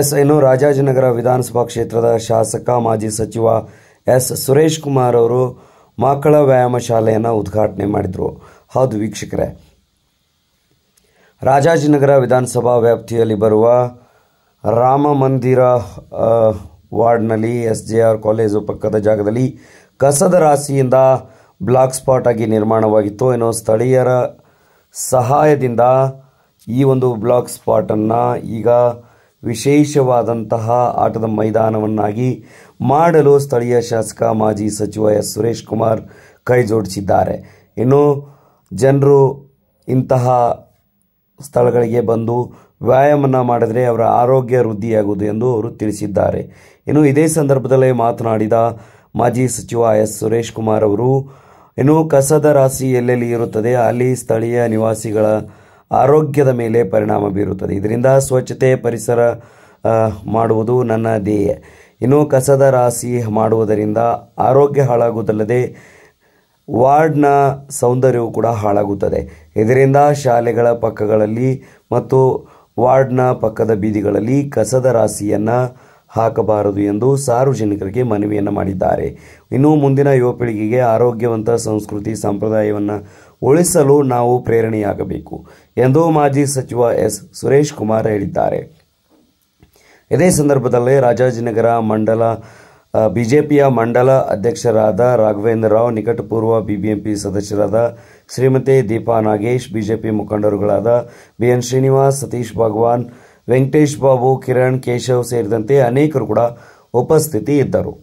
S ಇನ್ನು ರಾಜಾಜಿನಗರ ವಿಧಾನಸಭಾ ಕ್ಷೇತ್ರದ ಶಾಸಕ ಮಾಜಿ ಸಚಿವ ಎಸ್ ಸುರೇಶ್ ಕುಮಾರ್ ಅವರು ಮಕ್ಕಳ ವ್ಯಾಯಾಮ ಶಾಲೆಯನ್ನು ಉದ್ಘಾಟನೆ ಮಾಡಿದರು ಹೌದು ವೀಕ್ಷಕರೇ ರಾಜಾಜಿನಗರ ವಿಧಾನಸಭಾ ವ್ಯಾಪ್ತಿಯಲ್ಲಿ ಬರುವ ರಾಮ ಮಂದಿರ ವಾರ್ಡ್ನಲ್ಲಿ ಎಸ್ ಜೆ ಆರ್ ಕಾಲೇಜು ಪಕ್ಕದ ಜಾಗದಲ್ಲಿ ಕಸದ ರಾಶಿಯಿಂದ ಬ್ಲಾಕ್ ಸ್ಪಾಟ್ ಆಗಿ ನಿರ್ಮಾಣವಾಗಿತ್ತು ಏನೋ ಸ್ಥಳೀಯರ ಸಹಾಯದಿಂದ ಈ ಒಂದು ಬ್ಲಾಕ್ ಸ್ಪಾಟನ್ನು ಈಗ ವಿಶೇಷವಾದಂತಹ ಆಟದ ಮೈದಾನವನ್ನಾಗಿ ಮಾಡಲು ಸ್ಥಳೀಯ ಶಾಸಕ ಮಾಜಿ ಸಚಿವ ಎಸ್ ಸುರೇಶ್ ಕುಮಾರ್ ಕೈ ಜೋಡಿಸಿದ್ದಾರೆ ಇನ್ನು ಜನರು ಇಂತಹ ಸ್ಥಳಗಳಿಗೆ ಬಂದು ವ್ಯಾಯಾಮನ ಮಾಡಿದರೆ ಅವರ ಆರೋಗ್ಯ ವೃದ್ಧಿಯಾಗುವುದು ಎಂದು ಅವರು ತಿಳಿಸಿದ್ದಾರೆ ಇನ್ನು ಇದೇ ಸಂದರ್ಭದಲ್ಲಿ ಮಾತನಾಡಿದ ಮಾಜಿ ಸಚಿವ ಎಸ್ ಸುರೇಶ್ ಕುಮಾರ್ ಅವರು ಇನ್ನು ಕಸದ ರಾಶಿ ಎಲ್ಲೆಲ್ಲಿ ಇರುತ್ತದೆ ಅಲ್ಲಿ ಸ್ಥಳೀಯ ನಿವಾಸಿಗಳ ಆರೋಗ್ಯದ ಮೇಲೆ ಪರಿಣಾಮ ಬೀರುತ್ತದೆ ಇದರಿಂದ ಸ್ವಚ್ಛತೆ ಪರಿಸರ ಮಾಡುವುದು ನನ್ನ ಧ್ಯೇಯ ಇನ್ನು ಕಸದ ರಾಶಿ ಮಾಡುವುದರಿಂದ ಆರೋಗ್ಯ ಹಾಳಾಗುವುದಲ್ಲದೆ ವಾರ್ಡ್ನ ಸೌಂದರ್ಯವು ಕೂಡ ಹಾಳಾಗುತ್ತದೆ ಇದರಿಂದ ಶಾಲೆಗಳ ಪಕ್ಕಗಳಲ್ಲಿ ಮತ್ತು ವಾರ್ಡ್ನ ಪಕ್ಕದ ಬೀದಿಗಳಲ್ಲಿ ಕಸದ ರಾಶಿಯನ್ನು ಹಾಕಬಾರದು ಎಂದು ಸಾರ್ವಜನಿಕರಿಗೆ ಮನವಿಯನ್ನು ಮಾಡಿದ್ದಾರೆ ಇನ್ನು ಮುಂದಿನ ಯುವ ಪೀಳಿಗೆಗೆ ಆರೋಗ್ಯವಂತ ಸಂಸ್ಕೃತಿ ಸಂಪ್ರದಾಯವನ್ನು ಉಳಿಸಲು ನಾವು ಪ್ರೇರಣೆಯಾಗಬೇಕು ಎಂದು ಮಾಜಿ ಸಚಿವ ಎಸ್ ಸುರೇಶ್ ಕುಮಾರ್ ಹೇಳಿದ್ದಾರೆ ಇದೇ ಸಂದರ್ಭದಲ್ಲಿ ರಾಜಾಜಿನಗರ ಮಂಡಲ ಬಿಜೆಪಿಯ ಮಂಡಲ ಅಧ್ಯಕ್ಷರಾದ ರಾಘವೇಂದ್ರ ರಾವ್ ನಿಕಟಪೂರ್ವ ಬಿಬಿಎಂಪಿ ಸದಸ್ಯರಾದ ಶ್ರೀಮತಿ ದೀಪಾ ನಾಗೇಶ್ ಬಿಜೆಪಿ ಮುಖಂಡರುಗಳಾದ ಬಿಎನ್ ಶ್ರೀನಿವಾಸ್ ಸತೀಶ್ ಭಗವಾನ್ ವೆಂಕಟೇಶ್ ಬಾಬು ಕಿರಣ್ ಕೇಶವ್ ಸೇರಿದಂತೆ ಅನೇಕರು ಕೂಡ ಉಪಸ್ಥಿತಿ ಇದ್ದರು